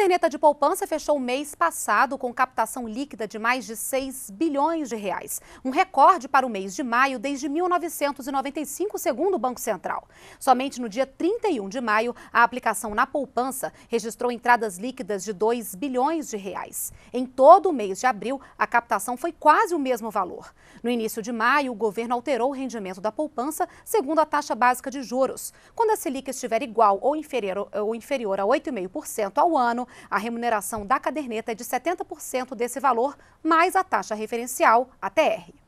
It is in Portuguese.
caderneta de poupança fechou o mês passado com captação líquida de mais de 6 bilhões de reais, um recorde para o mês de maio desde 1995, segundo o Banco Central. Somente no dia 31 de maio, a aplicação na poupança registrou entradas líquidas de 2 bilhões de reais. Em todo o mês de abril, a captação foi quase o mesmo valor. No início de maio, o governo alterou o rendimento da poupança segundo a taxa básica de juros. Quando a Selic estiver igual ou inferior, ou inferior a 8,5% ao ano, a remuneração da caderneta é de 70% desse valor, mais a taxa referencial, ATR.